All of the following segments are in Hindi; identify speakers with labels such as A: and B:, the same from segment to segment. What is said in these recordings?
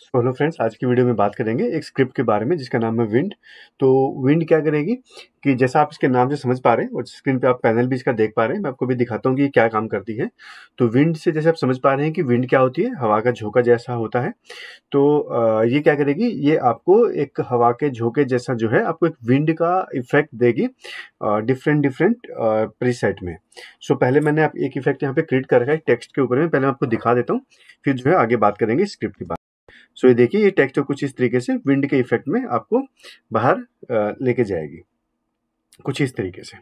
A: सो हेलो फ्रेंड्स आज की वीडियो में बात करेंगे एक स्क्रिप्ट के बारे में जिसका नाम है विंड तो विंड क्या करेगी कि जैसा आप इसके नाम से समझ पा रहे हैं और स्क्रीन पे आप पैनल भी इसका देख पा रहे हैं मैं आपको भी दिखाता हूँ कि क्या काम करती है तो विंड से जैसे आप समझ पा रहे हैं कि विंड क्या होती है हवा का झोंका जैसा होता है तो ये क्या करेगी ये आपको एक हवा के झोंके जैसा जो है आपको एक विंड का इफेक्ट देगी डिफरेंट डिफरेंट प्रीसेट में सो पहले मैंने आप एक इफेक्ट यहाँ पे क्रिएट कर रखा है टेक्स्ट के ऊपर में पहले मैं आपको दिखा देता हूँ फिर जो है आगे बात करेंगे स्क्रिप्ट की में सो ये देखिए ये टेक्सचर कुछ इस तरीके से विंड के इफेक्ट में आपको बाहर लेके जाएगी कुछ इस तरीके से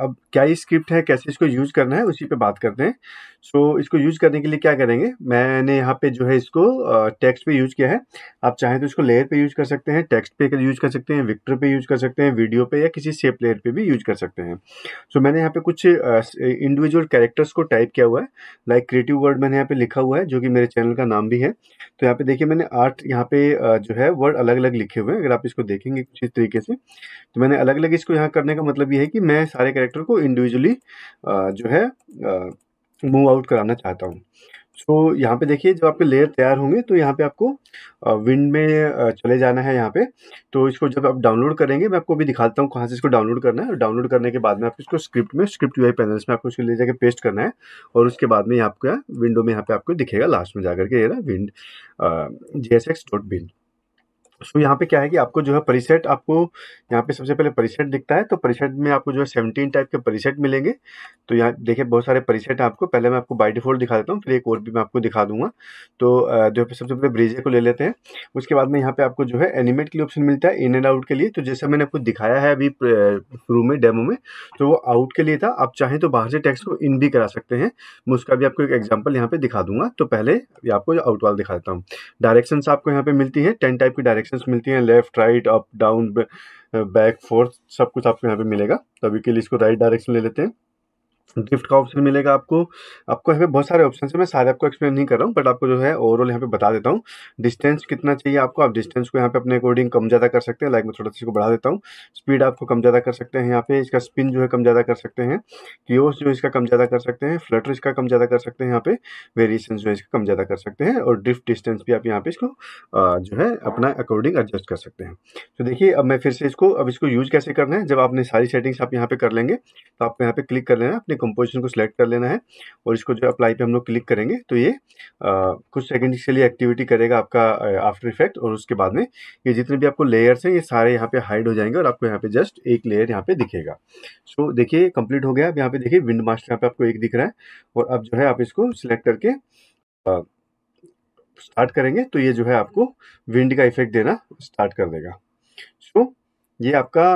A: अब क्या ये स्क्रिप्ट है कैसे इसको यूज करना है उसी पे बात करते हैं सो so, इसको यूज करने के लिए क्या करेंगे मैंने यहाँ पे जो है इसको टेक्स्ट पे यूज किया है आप चाहें तो इसको लेयर पे यूज कर सकते हैं टेक्स्ट पे यूज कर सकते हैं विक्टर पे यूज कर सकते हैं वीडियो पे या किसी सेप लेयर पे भी यूज कर सकते हैं सो so, मैंने यहाँ पे कुछ इंडिविजुअल कैरेक्टर्स को टाइप किया हुआ है लाइक क्रिएटिव वर्ड मैंने यहाँ पे लिखा हुआ है जो कि मेरे चैनल का नाम भी है तो यहाँ पे देखिए मैंने आठ यहाँ पे जो है वर्ड अलग अलग लिखे हुए हैं अगर आप इसको देखेंगे किसी तरीके से तो मैंने अलग अलग इसको यहाँ करने का मतलब ये है कि मैं सारे कैरेक्टर को इंडिविजुअली जो है मूव आउट कराना चाहता हूँ सो so, यहाँ पे देखिए जब आपके लेयर तैयार होंगे तो यहाँ पे आपको विंड में चले जाना है यहाँ पे तो इसको जब आप डाउनलोड करेंगे मैं आपको भी दिखाता हूँ कहाँ से इसको डाउनलोड करना है डाउनलोड करने के बाद में आपको इसको स्क्रिप्ट में स्क्रिप्ट यू पैनल्स में आपको इसको ले जाकर पेस्ट करना है और उसके बाद में यहाँ आपका विंडो में यहाँ पे आपको दिखेगा लास्ट में जाकर के ये wind J S X dot wind so यहाँ पे क्या है कि आपको जो है परिसेट आपको यहाँ पे सबसे पहले परिसेट दिखता है तो परिसेट में आपको जो है सेवनटीन टाइप के परिसेट मिलेंगे तो यहाँ देखिए बहुत सारे परिसेट हैं आपको पहले मैं आपको बाई डिफॉल्ट दिखा देता हूँ फिर एक और भी मैं आपको दिखा दूंगा तो जो है सबसे पहले ब्रीजे को ले लेते हैं उसके बाद में यहाँ पे आपको जो है एनिमेट के लिए ऑप्शन मिलता है इन एंड आउट के लिए तो जैसे मैंने आपको दिखाया है अभी रूम में डेमो में तो वो आउट के लिए था आप चाहें तो बाहर से टैक्स को इन भी करा सकते हैं मैं उसका भी आपको एक एग्जाम्पल यहाँ पे दिखा दूंगा तो पहले आपको आउट वाल दिखा देता हूँ डायरेक्शन आपको यहाँ पे मिलती है टेन टाइप की डायरेक्शन डायरेक्शंस मिलती हैं left right up down back forth सब कुछ आपको यहाँ पे मिलेगा तो अभी के लिए इसको राइट डायरेक्शन ले लेते हैं गिफ्ट का ऑप्शन मिलेगा आपको आपको यहाँ पे बहुत सारे ऑप्शन है मैं सारे आपको एक्सप्लेन नहीं कर रहा हूँ बट आपको जो है ओवरऑल यहाँ पे बता देता हूँ डिस्टेंस कितना चाहिए आपको आप डिस्टेंस को यहाँ पे अपने अकॉर्डिंग कम ज़्यादा कर सकते हैं लाइक मैं थोड़ा सा इसको बढ़ा देता हूँ स्पीड आपको कम ज़्यादा कर सकते हैं यहाँ पे इसका स्पिन जो है कम ज़्यादा कर सकते हैं क्योस जो इसका कम ज़्यादा कर सकते हैं फ्लटर इसका कम ज़्यादा कर सकते हैं यहाँ पे वेरिएशन जो है इसका कम ज़्यादा कर सकते हैं और ड्रिफ्ट डिस्टेंस भी आप यहाँ पे इसको जो है अपना अकॉर्डिंग एडजस्ट कर सकते हैं तो देखिए अब मैं फिर से इसको अब इसको यूज कैसे करना है जब आपने सारी सेटिंग्स आप यहाँ पे कर लेंगे तो आपको यहाँ पे क्लिक कर लेना अपने कंपोजिशन को सिलेक्ट कर लेना है और इसको जो अप्लाई पे हम लोग क्लिक करेंगे तो ये आ, कुछ सेकंड के लिए एक्टिविटी करेगा आपका आफ्टर इफेक्ट और उसके बाद में ये जितने भी आपको लेयर्स हैं ये सारे यहाँ पे हाइड हो जाएंगे और आपको यहाँ पे जस्ट एक लेयर यहाँ पे दिखेगा सो so, देखिए कंप्लीट हो गया अब यहाँ पे देखिए विंड मास्टर यहाँ पे आपको एक दिख रहा है और अब जो है आप इसको सिलेक्ट करके स्टार्ट करेंगे तो ये जो है आपको विंड का इफेक्ट देना स्टार्ट कर देगा सो so, ये आपका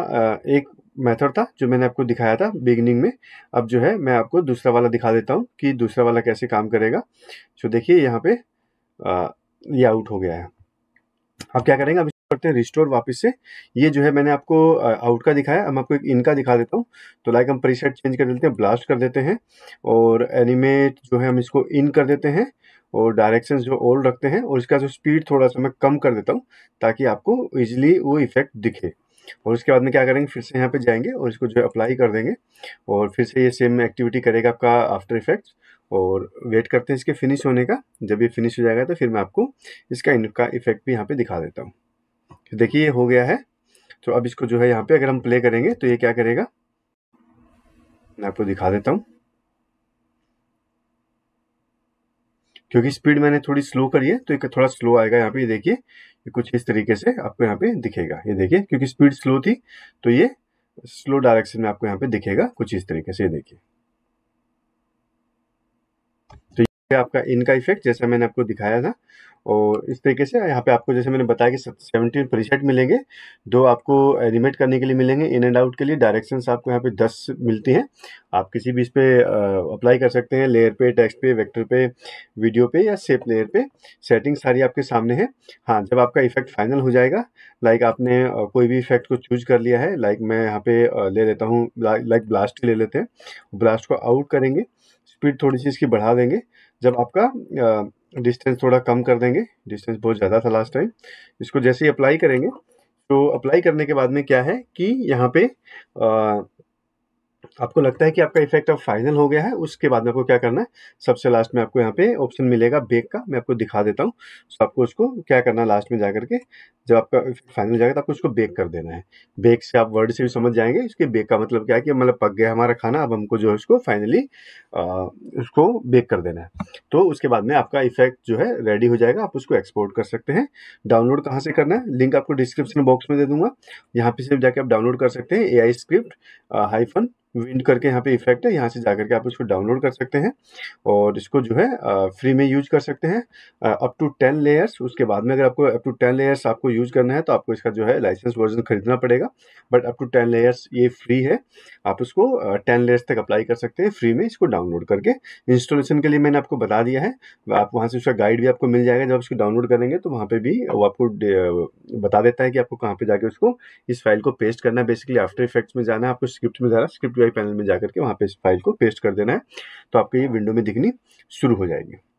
A: एक मेथड था जो मैंने आपको दिखाया था बिगनिंग में अब जो है मैं आपको दूसरा वाला दिखा देता हूँ कि दूसरा वाला कैसे काम करेगा तो देखिए यहाँ पे ये आउट हो गया है अब क्या करेंगे अब करते हैं रिस्टोर वापस से ये जो है मैंने आपको आउट का दिखाया अब आपको एक इन का दिखा देता हूँ तो लाइक हम प्रीसेट चेंज कर देते हैं ब्लास्ट कर देते हैं और एनिमेट जो है हम इसको इन कर देते हैं और डायरेक्शंस जो ओल्ड रखते हैं और इसका जो स्पीड थोड़ा सा मैं कम कर देता हूँ ताकि आपको इजीली वो इफेक्ट दिखे और उसके बाद में क्या करेंगे फिर से यहाँ पे जाएंगे और इसको जो अप्लाई कर देंगे और फिर से ये सेम एक्टिविटी करेगा आपका आफ्टर इफेक्ट्स और वेट करते हैं इसके फिनिश होने का जब ये फिनिश हो जाएगा तो फिर मैं आपको इसका इनका इफेक्ट भी यहाँ पे दिखा देता हूँ तो देखिए ये हो गया है तो अब इसको जो है यहाँ पे अगर हम प्ले करेंगे तो ये क्या करेगा मैं आपको दिखा देता हूँ क्योंकि स्पीड मैंने थोड़ी स्लो करी है तो एक थोड़ा स्लो आएगा यहाँ पे देखिए कुछ इस तरीके से आपको यहाँ पे दिखेगा ये देखिए क्योंकि स्पीड स्लो थी तो ये स्लो डायरेक्शन में आपको यहाँ पे दिखेगा कुछ इस तरीके से ये देखिए तो ये आपका इनका इफेक्ट जैसा मैंने आपको दिखाया था और इस तरीके से यहाँ पे आपको जैसे मैंने बताया कि सेवनटीन प्रीसेट मिलेंगे दो आपको एनिमेट करने के लिए मिलेंगे इन एंड आउट के लिए डायरेक्शंस आपको यहाँ पे दस मिलती हैं आप किसी भी इस पर अप्लाई कर सकते हैं लेयर पे टेक्स्ट पे वेक्टर पे वीडियो पे या सेप लेयर पे सेटिंग सारी आपके सामने है हाँ जब आपका इफेक्ट फाइनल हो जाएगा लाइक आपने कोई भी इफेक्ट को चूज कर लिया है लाइक मैं यहाँ पे ले लेता हूँ लाइक ब्लास्ट ले लेते हैं ब्लास्ट को आउट करेंगे स्पीड थोड़ी सी इसकी बढ़ा देंगे जब आपका डिस्टेंस थोड़ा कम कर देंगे डिस्टेंस बहुत ज़्यादा था लास्ट टाइम इसको जैसे ही अप्लाई करेंगे तो अप्लाई करने के बाद में क्या है कि यहाँ पे आपको लगता है कि आपका इफेक्ट अब फाइनल हो गया है उसके बाद में आपको क्या करना है सबसे लास्ट में आपको यहाँ पे ऑप्शन मिलेगा बेक का मैं आपको दिखा देता हूँ तो आपको उसको क्या करना है लास्ट में जा करके जब आपका फाइनल जाएगा तो आपको उसको बेक कर देना है बेक से आप वर्ड से भी समझ जाएंगे इसके बेक का मतलब क्या है कि मतलब पक गया हमारा खाना अब हमको जो है उसको फाइनली उसको बेक कर देना है तो उसके बाद में आपका इफेक्ट जो है रेडी हो जाएगा आप उसको एक्सपोर्ट कर सकते हैं डाउनलोड कहाँ से करना है लिंक आपको डिस्क्रिप्शन बॉक्स में दे दूंगा यहाँ पे से जाके आप डाउनलोड कर सकते हैं A I script hyphen wind करके यहाँ पे इफेक्ट है यहाँ से जाकर के आप इसको डाउनलोड कर सकते हैं और इसको जो है फ्री में यूज कर सकते हैं अप टू टेन लेयर्स उसके बाद में अगर आपको अप टू टेन लेयर्स आपको यूज करना है तो आपको इसका जो है लाइसेंस वर्जन खरीदना पड़ेगा but up to ten layers ये फ्री है आप उसको टेन लेयर्स तक अप्लाई कर सकते हैं फ्री में इसको डाउनलोड करके इंस्टॉलेशन के लिए मैंने आपको बता दिया है आप वहाँ से उसका गाइड भी आपको मिल जाएगा जब इसको डाउनलोड करेंगे तो वहाँ पर भी वो आपको बता देता है कि आपको कहाँ पर जाके उसको इस फाइल को पेस्ट करना है बेसिकली आफ्टर इफेक्ट्स में जाना है आपको स्क्रिप्ट में जाना स्क्रिप्ट पैनल में जाकर के वहाँ पे इस फाइल को पेस्ट कर देना है तो आपको ये विंडो में दिखनी शुरू हो जाएगी